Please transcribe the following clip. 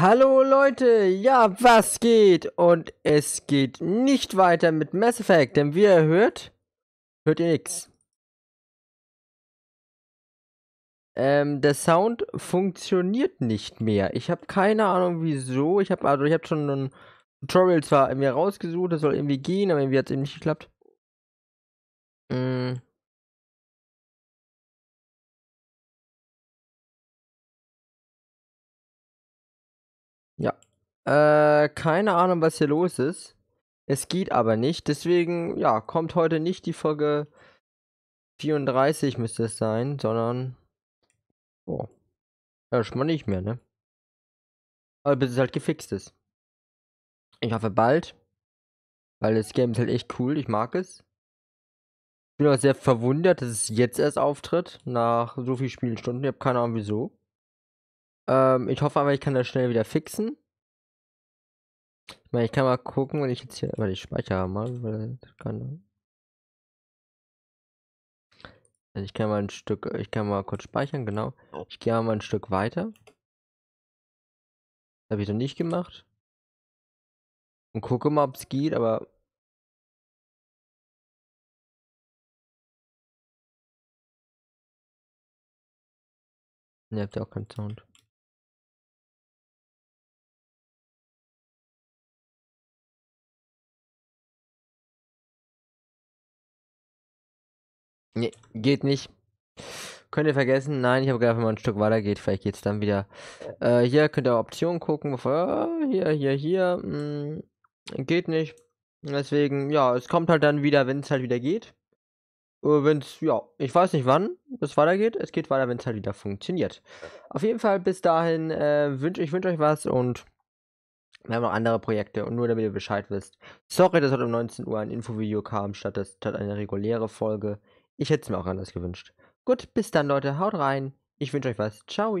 Hallo Leute, ja, was geht? Und es geht nicht weiter mit Mass Effect, denn wie ihr hört, hört ihr nichts. Ähm, der Sound funktioniert nicht mehr. Ich habe keine Ahnung wieso. Ich habe also ich habe schon ein Tutorial zwar irgendwie rausgesucht, das soll irgendwie gehen, aber irgendwie hat es eben nicht geklappt. Mm. Ja. Äh, keine Ahnung, was hier los ist. Es geht aber nicht. Deswegen, ja, kommt heute nicht die Folge 34 müsste es sein, sondern. Oh. Ja, schon mal nicht mehr, ne? Aber bis es halt gefixt ist. Ich hoffe bald. Weil das Game ist halt echt cool, ich mag es. Ich bin auch sehr verwundert, dass es jetzt erst auftritt, nach so vielen Spielstunden. Ich habe keine Ahnung wieso. Ähm, ich hoffe aber, ich kann das schnell wieder fixen. Ich meine, ich kann mal gucken, wenn ich jetzt hier. Warte, ich speichere mal, weil das kann. Also ich kann mal ein Stück, ich kann mal kurz speichern, genau. Ich gehe mal ein Stück weiter. Habe ich noch nicht gemacht. Und gucke mal, ob es geht, aber Ihr habt ja auch keinen Sound. Nee, geht nicht. Könnt ihr vergessen? Nein, ich habe gedacht, wenn man ein Stück weiter geht, vielleicht geht es dann wieder. Äh, hier könnt ihr Optionen gucken. Bevor, äh, hier, hier, hier. Mh, hm, geht nicht. Deswegen, ja, es kommt halt dann wieder, wenn es halt wieder geht. Äh, wenn es, ja, ich weiß nicht wann es weitergeht. Es geht weiter, wenn es halt wieder funktioniert. Auf jeden Fall, bis dahin, äh, wünsch, ich wünsche euch was und wir haben noch andere Projekte und nur damit ihr Bescheid wisst. Sorry, dass heute um 19 Uhr ein Infovideo kam, statt, das, statt eine reguläre Folge. Ich hätte es mir auch anders gewünscht. Gut, bis dann, Leute. Haut rein. Ich wünsche euch was. Ciao.